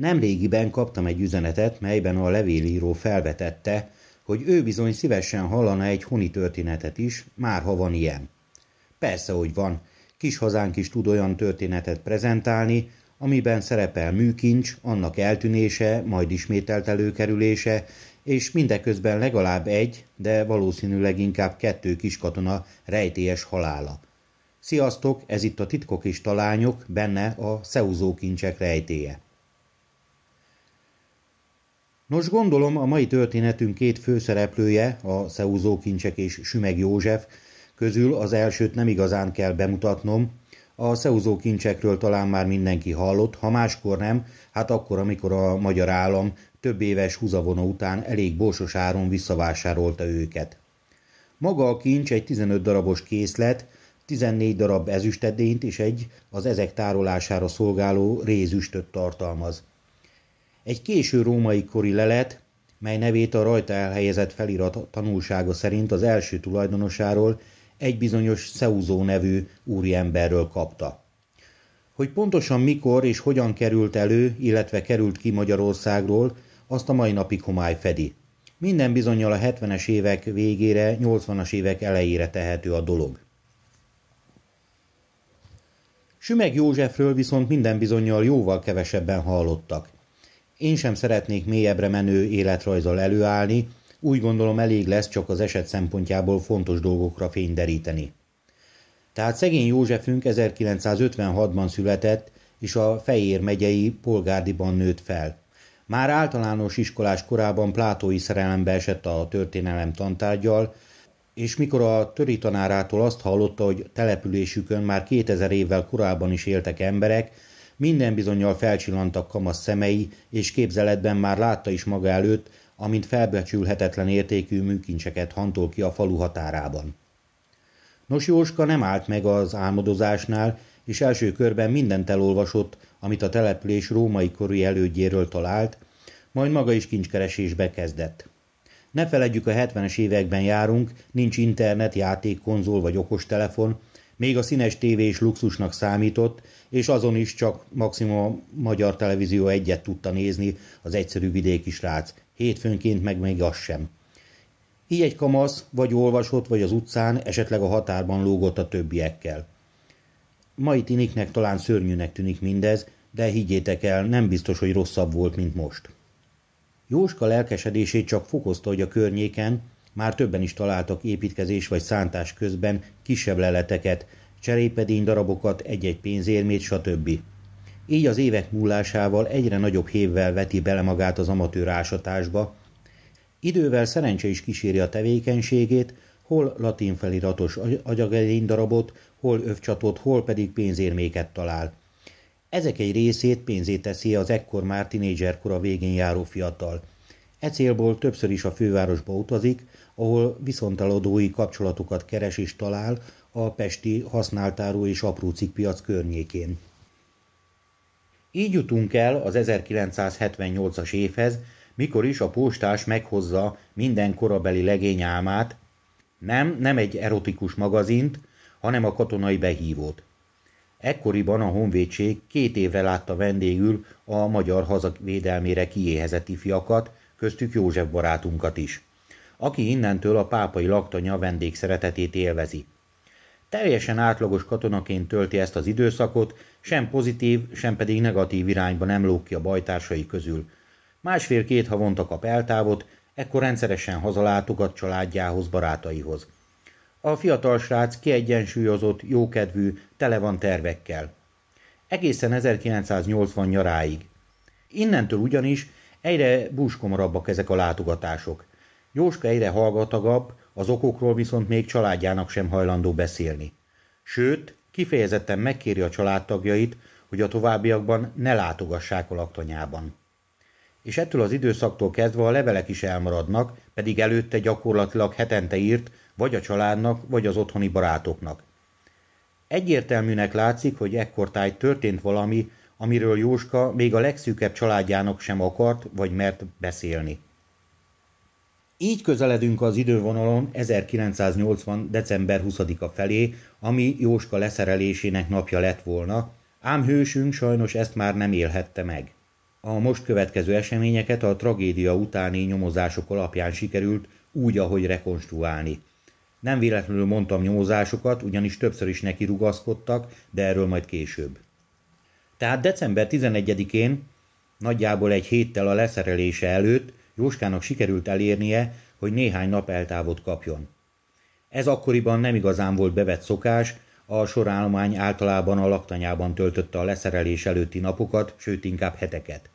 Nemrégiben kaptam egy üzenetet, melyben a levélíró felvetette, hogy ő bizony szívesen hallana egy honi történetet is, már ha van ilyen. Persze, hogy van. Kis hazánk is tud olyan történetet prezentálni, amiben szerepel műkincs, annak eltűnése, majd ismételt előkerülése, és mindeközben legalább egy, de valószínűleg inkább kettő kiskatona rejtélyes halála. Sziasztok, ez itt a Titkok és Talányok, benne a Szeuzókincsek rejtéje. Nos, gondolom a mai történetünk két főszereplője, a Szeúzó Kincsek és Sümeg József, közül az elsőt nem igazán kell bemutatnom. A Szeúzó Kincsekről talán már mindenki hallott, ha máskor nem, hát akkor, amikor a magyar állam több éves húzavona után elég borsos áron visszavásárolta őket. Maga a kincs egy 15 darabos készlet, 14 darab ezüstedényt és egy az ezek tárolására szolgáló rézüstöt tartalmaz. Egy késő római kori lelet, mely nevét a rajta elhelyezett felirat tanulsága szerint az első tulajdonosáról egy bizonyos Szeuzó nevű úriemberről kapta. Hogy pontosan mikor és hogyan került elő, illetve került ki Magyarországról, azt a mai napig homály fedi. Minden bizonyal a 70-es évek végére, 80-as évek elejére tehető a dolog. Sümeg Józsefről viszont minden bizonyal jóval kevesebben hallottak. Én sem szeretnék mélyebbre menő életrajzal előállni, úgy gondolom elég lesz csak az eset szempontjából fontos dolgokra fényderíteni. Tehát szegény Józsefünk 1956-ban született, és a Fejér megyei Polgárdiban nőtt fel. Már általános iskolás korában plátói szerelembe esett a történelem tantárgyal, és mikor a töri tanárától azt hallotta, hogy településükön már 2000 évvel korábban is éltek emberek, minden bizonyal felcsillantak kamasz szemei, és képzeletben már látta is maga előtt, amint felbecsülhetetlen értékű műkincseket hantol ki a falu határában. Nos Jóska nem állt meg az álmodozásnál, és első körben mindent elolvasott, amit a település római korú elődjéről talált, majd maga is kincskeresésbe kezdett. Ne feledjük, a 70-es években járunk, nincs internet, játékkonzol vagy okostelefon, még a színes tévé is luxusnak számított, és azon is csak maximum a magyar televízió egyet tudta nézni az egyszerű vidéki srác, hétfőnként meg még az sem. Így egy kamasz, vagy olvasott, vagy az utcán, esetleg a határban lógott a többiekkel. Mai tiniknek talán szörnyűnek tűnik mindez, de higgyétek el, nem biztos, hogy rosszabb volt, mint most. Jóska lelkesedését csak fokozta, hogy a környéken, már többen is találtak építkezés vagy szántás közben kisebb leleteket, cserépedény darabokat, egy-egy pénzérmét, stb. Így az évek múlásával egyre nagyobb hévvel veti bele magát az amatőr ásatásba. Idővel szerencse is kíséri a tevékenységét, hol latin feliratos agyagedény darabot, hol övcsatot, hol pedig pénzérméket talál. Ezek egy részét pénzé teszi az ekkor már tinédzserkora végén járó fiatal. E célból többször is a fővárosba utazik, ahol viszonteladói kapcsolatokat keres és talál a pesti használtáró és piac környékén. Így jutunk el az 1978-as évhez, mikor is a postás meghozza minden korabeli legény álmát, nem, nem egy erotikus magazint, hanem a katonai behívót. Ekkoriban a honvédség két évre látta vendégül a magyar hazavédelmére védelmére kiéhezett ifjakat, köztük József barátunkat is aki innentől a pápai laktanya szeretetét élvezi. Teljesen átlagos katonaként tölti ezt az időszakot, sem pozitív, sem pedig negatív irányba nem lók ki a bajtársai közül. Másfél-két havonta kap eltávot, ekkor rendszeresen hazalátogat családjához, barátaihoz. A fiatal srác kiegyensúlyozott, jókedvű, tele van tervekkel. Egészen 1980 nyaráig. Innentől ugyanis egyre búskomorabbak ezek a látogatások. Jóska egyre hallgatagabb, az okokról viszont még családjának sem hajlandó beszélni. Sőt, kifejezetten megkéri a családtagjait, hogy a továbbiakban ne látogassák a laktanyában. És ettől az időszaktól kezdve a levelek is elmaradnak, pedig előtte gyakorlatilag hetente írt, vagy a családnak, vagy az otthoni barátoknak. Egyértelműnek látszik, hogy ekkortáj történt valami, amiről Jóska még a legszűkebb családjának sem akart, vagy mert beszélni. Így közeledünk az idővonalon 1980. december 20-a felé, ami Jóska leszerelésének napja lett volna, ám hősünk sajnos ezt már nem élhette meg. A most következő eseményeket a tragédia utáni nyomozások alapján sikerült úgy, ahogy rekonstruálni. Nem véletlenül mondtam nyomozásokat, ugyanis többször is neki rugaszkodtak, de erről majd később. Tehát december 11-én, nagyjából egy héttel a leszerelése előtt, Jóskának sikerült elérnie, hogy néhány nap eltávot kapjon. Ez akkoriban nem igazán volt bevett szokás, a sorállomány általában a laktanyában töltötte a leszerelés előtti napokat, sőt inkább heteket.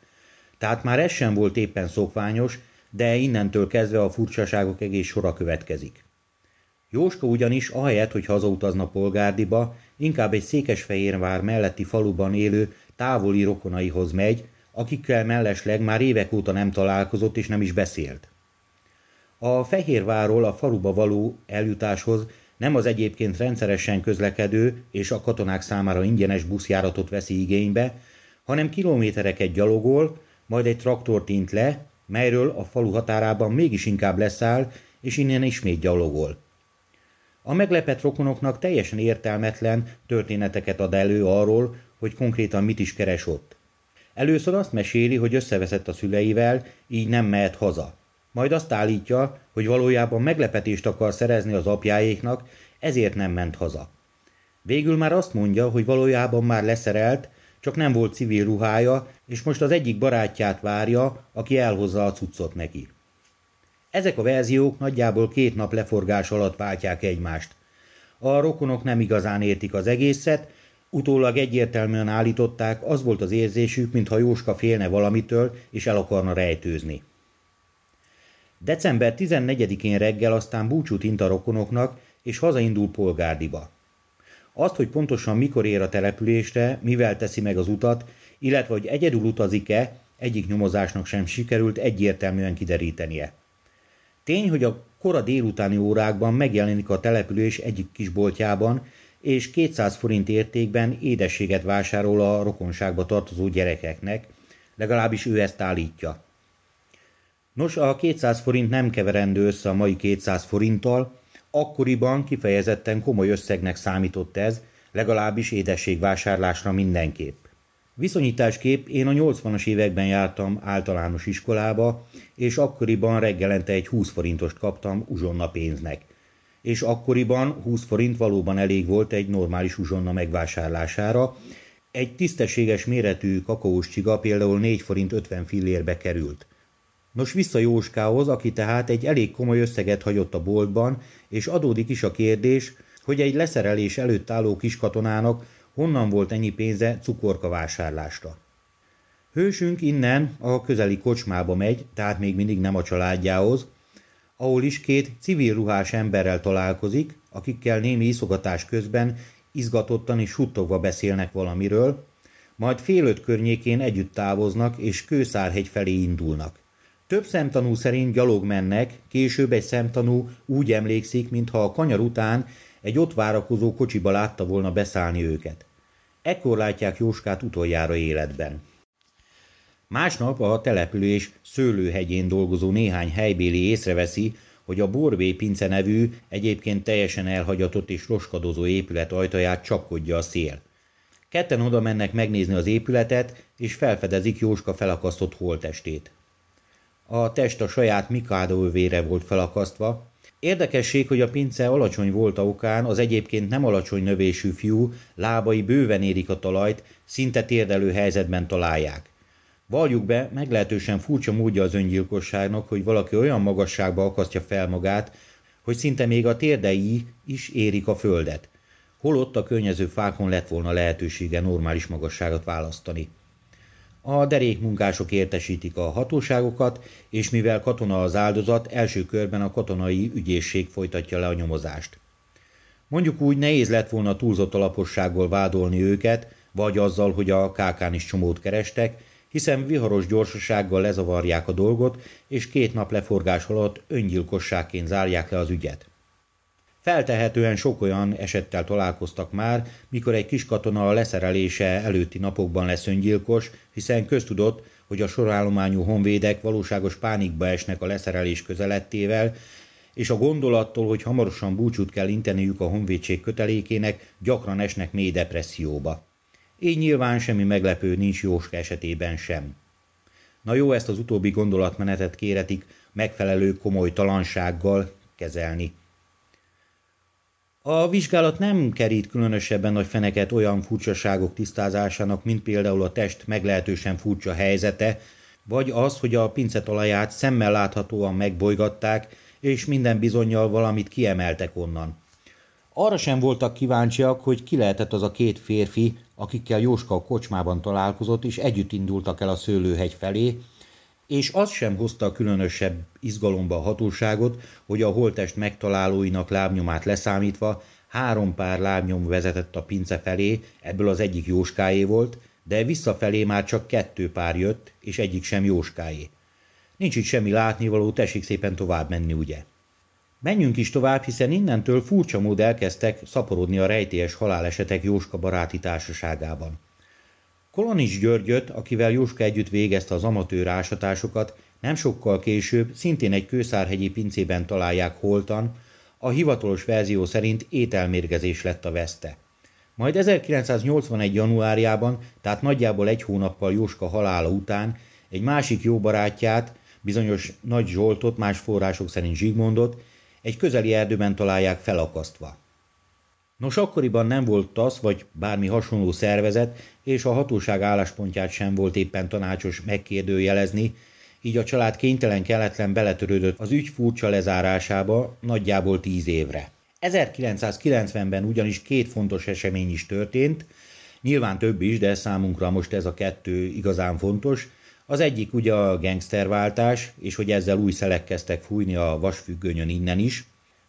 Tehát már ez sem volt éppen szokványos, de innentől kezdve a furcsaságok egész sora következik. Jóska ugyanis ahelyett, hogy hazautazna polgárdiba, inkább egy székesfehérvár melletti faluban élő távoli rokonaihoz megy, akikkel mellesleg már évek óta nem találkozott és nem is beszélt. A Fehérváról a faluba való eljutáshoz nem az egyébként rendszeresen közlekedő és a katonák számára ingyenes buszjáratot veszi igénybe, hanem kilométereket gyalogol, majd egy traktort int le, melyről a falu határában mégis inkább leszáll, és innen ismét gyalogol. A meglepett rokonoknak teljesen értelmetlen történeteket ad elő arról, hogy konkrétan mit is keres ott. Először azt meséli, hogy összeveszett a szüleivel, így nem mehet haza. Majd azt állítja, hogy valójában meglepetést akar szerezni az apjáéknak, ezért nem ment haza. Végül már azt mondja, hogy valójában már leszerelt, csak nem volt civil ruhája, és most az egyik barátját várja, aki elhozza a cuccot neki. Ezek a verziók nagyjából két nap leforgás alatt váltják egymást. A rokonok nem igazán értik az egészet, Utólag egyértelműen állították, az volt az érzésük, mintha Jóska félne valamitől, és el akarna rejtőzni. December 14-én reggel aztán búcsút int a rokonoknak, és hazaindul Polgárdiba. Azt, hogy pontosan mikor ér a településre, mivel teszi meg az utat, illetve hogy egyedül utazik-e, egyik nyomozásnak sem sikerült egyértelműen kiderítenie. Tény, hogy a kora délutáni órákban megjelenik a település egyik kisboltjában, és 200 forint értékben édességet vásárol a rokonságba tartozó gyerekeknek, legalábbis ő ezt állítja. Nos, a 200 forint nem keverendő össze a mai 200 forinttal, akkoriban kifejezetten komoly összegnek számított ez, legalábbis édességvásárlásra mindenképp. Viszonyításképp én a 80-as években jártam általános iskolába, és akkoriban reggelente egy 20 forintost kaptam uzsonna pénznek – és akkoriban 20 forint valóban elég volt egy normális uzsonna megvásárlására. Egy tisztességes méretű kakaós csiga például 4 forint 50 fillérbe került. Nos vissza Jóskához, aki tehát egy elég komoly összeget hagyott a boltban, és adódik is a kérdés, hogy egy leszerelés előtt álló kiskatonának honnan volt ennyi pénze cukorka vásárlásra. Hősünk innen a közeli kocsmába megy, tehát még mindig nem a családjához, ahol is két civil ruhás emberrel találkozik, akikkel némi iszogatás közben izgatottan és suttogva beszélnek valamiről, majd fél öt környékén együtt távoznak és Kőszárhegy felé indulnak. Több szemtanú szerint gyalog mennek, később egy szemtanú úgy emlékszik, mintha a kanyar után egy ott várakozó kocsiba látta volna beszállni őket. Ekkor látják Jóskát utoljára életben. Másnap a település szőlőhegyén dolgozó néhány helybéli észreveszi, hogy a Borvé pince nevű, egyébként teljesen elhagyatott és roskadozó épület ajtaját csapkodja a szél. Ketten oda mennek megnézni az épületet, és felfedezik Jóska felakasztott holtestét. A test a saját Mikádó övére volt felakasztva. Érdekesség, hogy a pince alacsony volt a okán, az egyébként nem alacsony növésű fiú, lábai bőven érik a talajt, szinte térdelő helyzetben találják. Valjuk be, meglehetősen furcsa módja az öngyilkosságnak, hogy valaki olyan magasságba akasztja fel magát, hogy szinte még a térdei is érik a földet. Holott a környező fákon lett volna lehetősége normális magasságot választani. A derékmunkások értesítik a hatóságokat, és mivel katona az áldozat, első körben a katonai ügyészség folytatja le a nyomozást. Mondjuk úgy nehéz lett volna túlzott alapossággal vádolni őket, vagy azzal, hogy a kákán is csomót kerestek, hiszen viharos gyorsasággal lezavarják a dolgot, és két nap leforgás alatt öngyilkosságként zárják le az ügyet. Feltehetően sok olyan esettel találkoztak már, mikor egy kis katona a leszerelése előtti napokban lesz öngyilkos, hiszen köztudott, hogy a sorállományú honvédek valóságos pánikba esnek a leszerelés közelettével, és a gondolattól, hogy hamarosan búcsút kell inteniük a honvédség kötelékének, gyakran esnek mély depresszióba. Így nyilván semmi meglepő nincs Jóska esetében sem. Na jó ezt az utóbbi gondolatmenetet kéretik megfelelő komoly talansággal kezelni. A vizsgálat nem kerít különösebben nagy feneket olyan furcsaságok tisztázásának, mint például a test meglehetősen furcsa helyzete, vagy az, hogy a pince talaját szemmel láthatóan megbolygatták, és minden bizonyal valamit kiemeltek onnan. Arra sem voltak kíváncsiak, hogy ki lehetett az a két férfi, akikkel Jóska a kocsmában találkozott, és együtt indultak el a szőlőhegy felé, és az sem hozta különösebb izgalomba a hatóságot, hogy a holtest megtalálóinak lábnyomát leszámítva három pár lábnyom vezetett a pince felé, ebből az egyik Jóskáé volt, de visszafelé már csak kettő pár jött, és egyik sem Jóskáé. Nincs itt semmi látnivaló, tessék szépen tovább menni, ugye? Menjünk is tovább, hiszen innentől furcsa mód elkezdtek szaporodni a rejtélyes halálesetek Jóska baráti társaságában. Kolonics Györgyöt, akivel Jóska együtt végezte az amatőr ásatásokat, nem sokkal később szintén egy kőszárhegyi pincében találják holtan, a hivatalos verzió szerint ételmérgezés lett a veszte. Majd 1981. januárjában, tehát nagyjából egy hónappal Jóska halála után egy másik jó barátját, bizonyos Nagy Zsoltot, más források szerint Zsigmondot, egy közeli erdőben találják felakasztva. Nos, akkoriban nem volt TASZ vagy bármi hasonló szervezet, és a hatóság álláspontját sem volt éppen tanácsos megkérdőjelezni, így a család kénytelen keletlen beletörődött az ügy furcsa lezárásába nagyjából tíz évre. 1990-ben ugyanis két fontos esemény is történt, nyilván több is, de számunkra most ez a kettő igazán fontos, az egyik ugye a gangsterváltás, és hogy ezzel új szelek kezdtek fújni a vasfüggönyön innen is,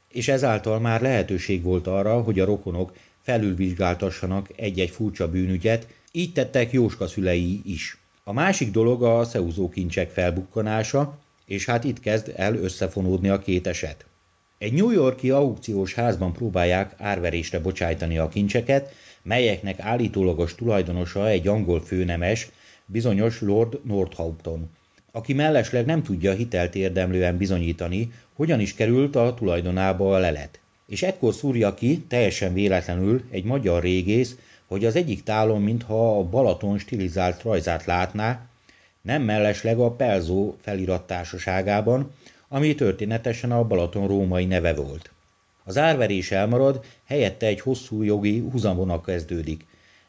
és ezáltal már lehetőség volt arra, hogy a rokonok felülvizsgáltassanak egy-egy furcsa bűnügyet, így tettek Jóska szülei is. A másik dolog a kincsek felbukkanása, és hát itt kezd el összefonódni a két eset. Egy New Yorki aukciós házban próbálják árverésre bocsájtani a kincseket, melyeknek állítólagos tulajdonosa egy angol főnemes, bizonyos Lord Northampton, aki mellesleg nem tudja hitelt érdemlően bizonyítani, hogyan is került a tulajdonába a lelet. És ekkor szúrja ki, teljesen véletlenül, egy magyar régész, hogy az egyik tálon, mintha a Balaton stilizált rajzát látná, nem mellesleg a Pelzó felirattársaságában, ami történetesen a Balaton római neve volt. Az árverés elmarad, helyette egy hosszú jogi húzavona kezdődik,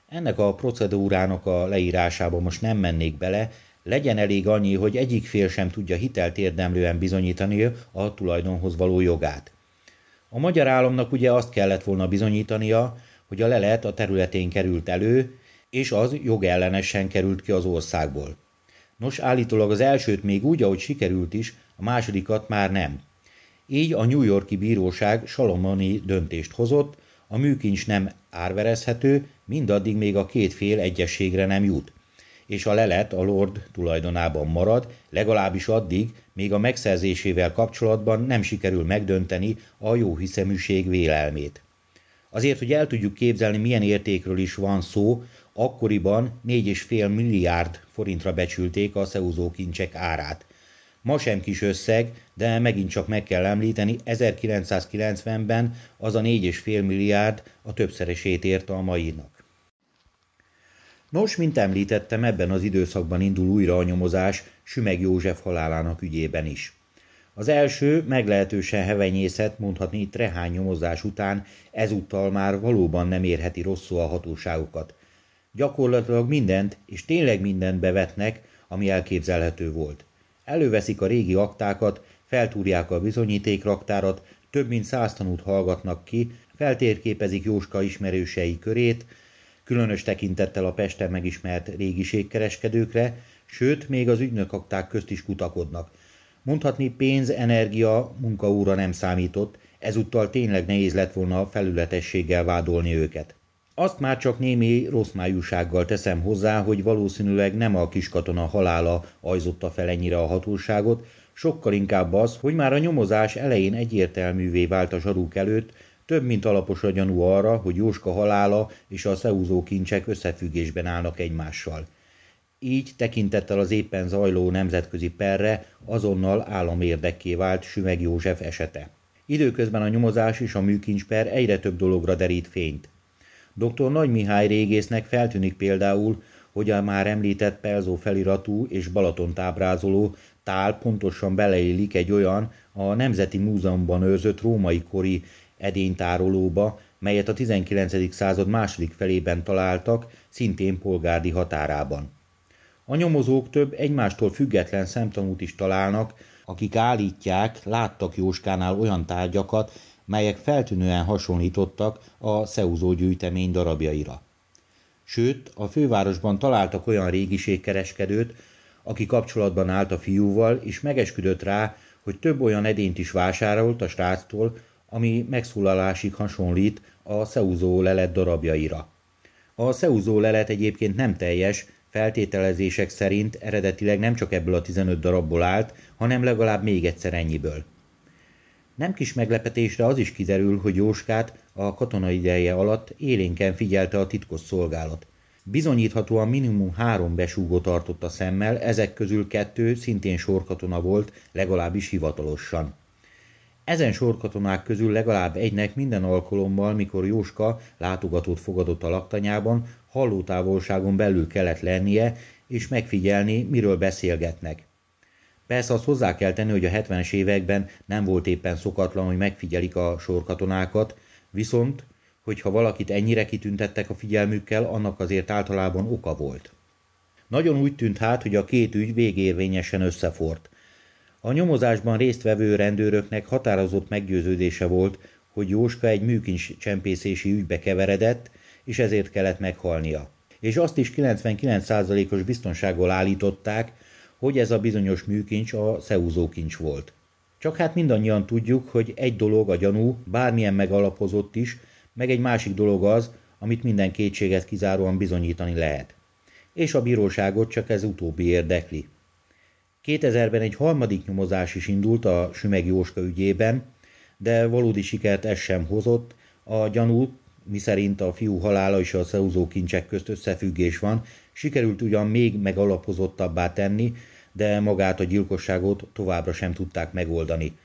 ennek a procedúrának a leírásába most nem mennék bele, legyen elég annyi, hogy egyik fél sem tudja hitelt érdemlően bizonyítani a tulajdonhoz való jogát. A magyar államnak ugye azt kellett volna bizonyítania, hogy a lelet a területén került elő, és az jogellenesen került ki az országból. Nos, állítólag az elsőt még úgy, ahogy sikerült is, a másodikat már nem. Így a New Yorki bíróság salomoni döntést hozott, a műkincs nem árverezhető, mindaddig még a két fél egyességre nem jut, és a lelet a lord tulajdonában marad, legalábbis addig, még a megszerzésével kapcsolatban nem sikerül megdönteni a jóhiszeműség vélelmét. Azért, hogy el tudjuk képzelni, milyen értékről is van szó, akkoriban 4,5 milliárd forintra becsülték a szeúzó kincsek árát. Ma sem kis összeg, de megint csak meg kell említeni, 1990-ben az a 4,5 milliárd a többszeresét érte a mainak. Nos, mint említettem, ebben az időszakban indul újra a nyomozás Sümeg József halálának ügyében is. Az első meglehetősen hevenyészet, mondhatni rehány nyomozás után ezúttal már valóban nem érheti rosszul a hatóságokat. Gyakorlatilag mindent, és tényleg mindent bevetnek, ami elképzelhető volt. Előveszik a régi aktákat, feltúrják a bizonyítékraktárat, több mint száz tanút hallgatnak ki, feltérképezik Jóska ismerősei körét, különös tekintettel a Pesten megismert régiségkereskedőkre, sőt, még az ügynökakták közt is kutakodnak. Mondhatni pénz, energia, munkaóra nem számított, ezúttal tényleg nehéz lett volna felületességgel vádolni őket. Azt már csak némi rossz májúsággal teszem hozzá, hogy valószínűleg nem a kiskatona halála ajzotta fel ennyire a hatóságot, sokkal inkább az, hogy már a nyomozás elején egyértelművé vált a zsaruk előtt, több mint alapos a gyanú arra, hogy Jóska halála és a szeúzó kincsek összefüggésben állnak egymással. Így tekintettel az éppen zajló nemzetközi perre azonnal államérdekké vált Sümeg József esete. Időközben a nyomozás és a műkincsper egyre több dologra derít fényt. Dr. Nagy Mihály régésznek feltűnik például, hogy a már említett pelzó feliratú és Balaton tábrázoló tál pontosan beleillik egy olyan, a Nemzeti Múzeumban őrzött római kori edénytárolóba, melyet a 19. század második felében találtak, szintén polgárdi határában. A nyomozók több egymástól független szemtanút is találnak, akik állítják, láttak Jóskánál olyan tárgyakat, melyek feltűnően hasonlítottak a Szeuzó gyűjtemény darabjaira. Sőt, a fővárosban találtak olyan régiségkereskedőt, aki kapcsolatban állt a fiúval, és megesküdött rá, hogy több olyan edényt is vásárolt a sráctól, ami megszólalásig hasonlít a szeúzó lelet darabjaira. A szeúzó lelet egyébként nem teljes, feltételezések szerint eredetileg nem csak ebből a 15 darabból állt, hanem legalább még egyszer ennyiből. Nem kis meglepetésre az is kiderül, hogy Jóskát a katona ideje alatt élénken figyelte a titkos szolgálat. Bizonyíthatóan minimum három besúgó tartott a szemmel, ezek közül kettő szintén sorkatona volt, legalábbis hivatalosan. Ezen sorkatonák közül legalább egynek minden alkalommal, mikor Jóska látogatót fogadott a laktanyában, távolságon belül kellett lennie, és megfigyelni, miről beszélgetnek. Persze azt hozzá kell tenni, hogy a 70-es években nem volt éppen szokatlan, hogy megfigyelik a sorkatonákat, viszont, hogyha valakit ennyire kitüntettek a figyelmükkel, annak azért általában oka volt. Nagyon úgy tűnt hát, hogy a két ügy végérvényesen összefort – a nyomozásban résztvevő rendőröknek határozott meggyőződése volt, hogy Jóska egy műkincs csempészési ügybe keveredett, és ezért kellett meghalnia. És azt is 99%-os biztonsággal állították, hogy ez a bizonyos műkincs a szeúzókincs volt. Csak hát mindannyian tudjuk, hogy egy dolog a gyanú, bármilyen megalapozott is, meg egy másik dolog az, amit minden kétséget kizáróan bizonyítani lehet. És a bíróságot csak ez utóbbi érdekli. 2000-ben egy harmadik nyomozás is indult a Sümeg Jóska ügyében, de valódi sikert ez sem hozott. A gyanú, miszerint a fiú halála és a szeúzó kincsek közt összefüggés van, sikerült ugyan még megalapozottabbá tenni, de magát a gyilkosságot továbbra sem tudták megoldani.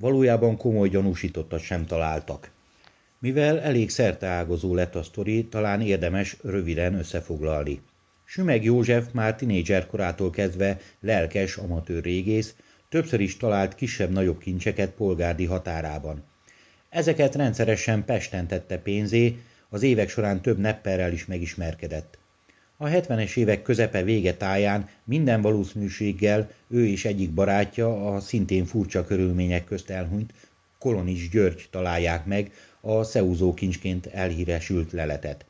Valójában komoly gyanúsítottat sem találtak. Mivel elég szerteágozó lett a sztori, talán érdemes röviden összefoglalni. Sümeg József már korától kezdve lelkes amatőr régész, többször is talált kisebb-nagyobb kincseket polgárdi határában. Ezeket rendszeresen Pesten tette pénzé, az évek során több nepperrel is megismerkedett. A 70-es évek közepe vége táján minden valószínűséggel ő és egyik barátja a szintén furcsa körülmények közt elhunyt Kolonis György találják meg a Szeúzó kincsként elhíresült leletet.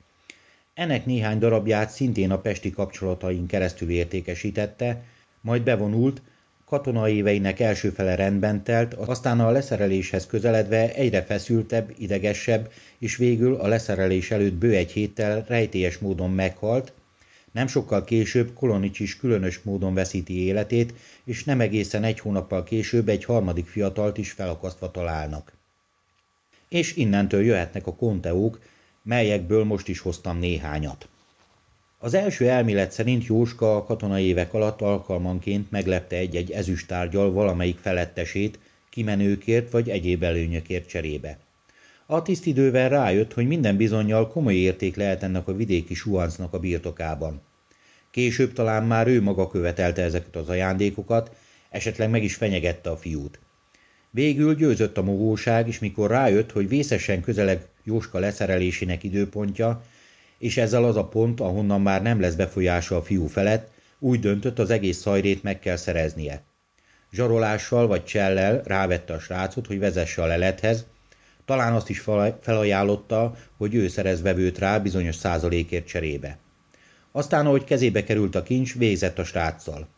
Ennek néhány darabját szintén a pesti kapcsolatain keresztül értékesítette, majd bevonult, katonai éveinek első fele rendben telt, aztán a leszereléshez közeledve egyre feszültebb, idegesebb, és végül a leszerelés előtt bő egy héttel rejtélyes módon meghalt, nem sokkal később Kolonics is különös módon veszíti életét, és nem egészen egy hónappal később egy harmadik fiatalt is felakasztva találnak. És innentől jöhetnek a konteók, melyekből most is hoztam néhányat. Az első elmélet szerint Jóska a katonai évek alatt alkalmanként meglepte egy-egy ezüstárgyal valamelyik felettesét, kimenőkért vagy egyéb előnyökért cserébe. A tisztidővel rájött, hogy minden bizonyal komoly érték lehet ennek a vidéki suhancnak a birtokában. Később talán már ő maga követelte ezeket az ajándékokat, esetleg meg is fenyegette a fiút. Végül győzött a mogóság, és mikor rájött, hogy vészesen közeleg Jóska leszerelésének időpontja, és ezzel az a pont, ahonnan már nem lesz befolyása a fiú felett, úgy döntött az egész szajrét meg kell szereznie. Zsarolással vagy csellel rávette a srácot, hogy vezesse a lelethez, talán azt is felajánlotta, hogy ő szerez vevőt rá bizonyos százalékért cserébe. Aztán, ahogy kezébe került a kincs, végzett a sráccal.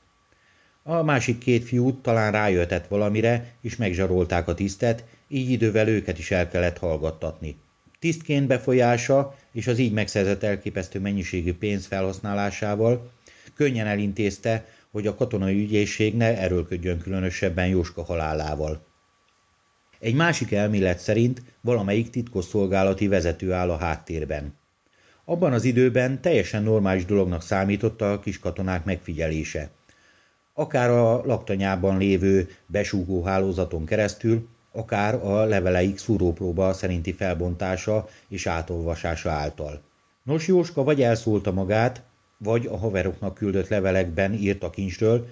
A másik két fiút talán rájöhetett valamire, és megzsarolták a tisztet, így idővel őket is el kellett hallgattatni tisztként befolyása és az így megszerzett elképesztő mennyiségű pénz felhasználásával könnyen elintézte, hogy a katonai ügyészség ne erőlködjön különösebben Jóska halálával. Egy másik elmélet szerint valamelyik titkos szolgálati vezető áll a háttérben. Abban az időben teljesen normális dolognak számította a kis katonák megfigyelése. Akár a laktanyában lévő besúgó hálózaton keresztül, akár a leveleik szúrópróba szerinti felbontása és átolvasása által. Nos, Jóska vagy elszólta magát, vagy a haveroknak küldött levelekben írt a kincsről,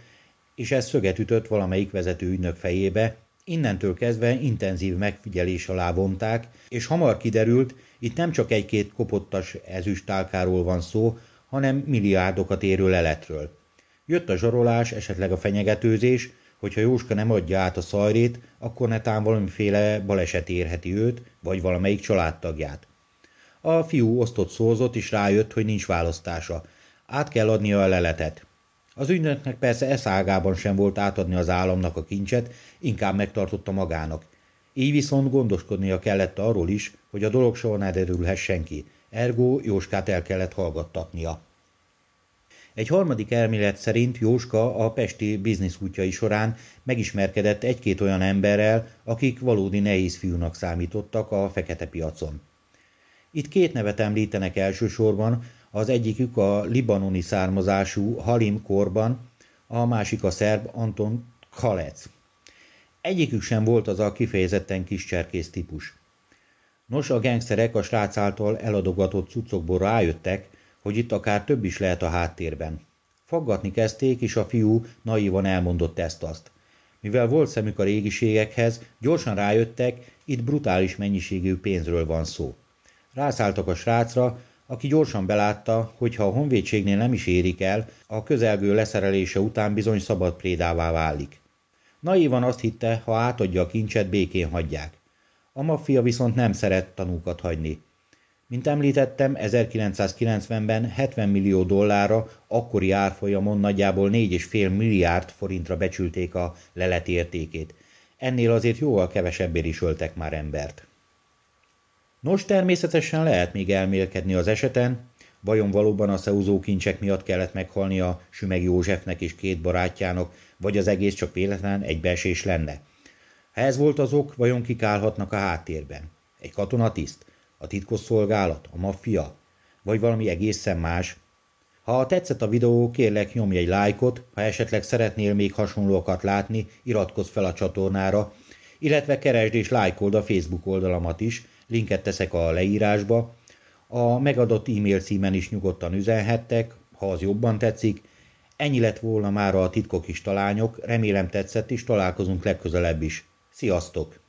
és ez szöget ütött valamelyik vezető ügynök fejébe, innentől kezdve intenzív megfigyelés alá vonták, és hamar kiderült, itt nem csak egy-két kopottas ezüstálkáról van szó, hanem milliárdokat érő leletről. Jött a zsarolás, esetleg a fenyegetőzés, hogyha Jóska nem adja át a szajrét, akkor netán valamiféle baleset érheti őt, vagy valamelyik családtagját. A fiú osztott szózott, és rájött, hogy nincs választása. Át kell adnia a leletet. Az ügynöknek persze eszágában sem volt átadni az államnak a kincset, inkább megtartotta magának. Így viszont gondoskodnia kellett arról is, hogy a dolog soha ne derülhessen ki, ergo Jóskát el kellett hallgattatnia. Egy harmadik elmélet szerint Jóska a pesti biznisz útjai során megismerkedett egy-két olyan emberrel, akik valódi nehéz fiúnak számítottak a fekete piacon. Itt két nevet említenek elsősorban, az egyikük a libanoni származású Halim Korban, a másik a szerb Anton Kalec. Egyikük sem volt az a kifejezetten cserkész típus. Nos, a gengszerek a srác által eladogatott cuccokból rájöttek, hogy itt akár több is lehet a háttérben. Faggatni kezdték, és a fiú naívan elmondott ezt-azt. Mivel volt szemük a régiségekhez, gyorsan rájöttek, itt brutális mennyiségű pénzről van szó. Rászálltak a srácra, aki gyorsan belátta, hogy ha a honvédségnél nem is érik el, a közelgő leszerelése után bizony szabad prédává válik. Naívan azt hitte, ha átadja a kincset, békén hagyják. A maffia viszont nem szeret tanúkat hagyni. Mint említettem, 1990-ben 70 millió dollárra, akkori árfolyamon nagyjából 4,5 milliárd forintra becsülték a lelet értékét. Ennél azért jóval kevesebbé is öltek már embert. Nos, természetesen lehet még elmélkedni az eseten, vajon valóban a szeúzó kincsek miatt kellett meghalni a Sümeg Józsefnek és két barátjának, vagy az egész csak véletlen egybeesés lenne. Ha ez volt az ok, vajon kik állhatnak a háttérben? Egy katonatiszt? A titkosszolgálat? A maffia? Vagy valami egészen más? Ha tetszett a videó, kérlek nyomj egy lájkot, ha esetleg szeretnél még hasonlókat látni, iratkozz fel a csatornára, illetve keresd és lájkold a Facebook oldalamat is, linket teszek a leírásba. A megadott e-mail címen is nyugodtan üzenhettek, ha az jobban tetszik. Ennyi lett volna már a titkok is talányok, remélem tetszett, és találkozunk legközelebb is. Sziasztok!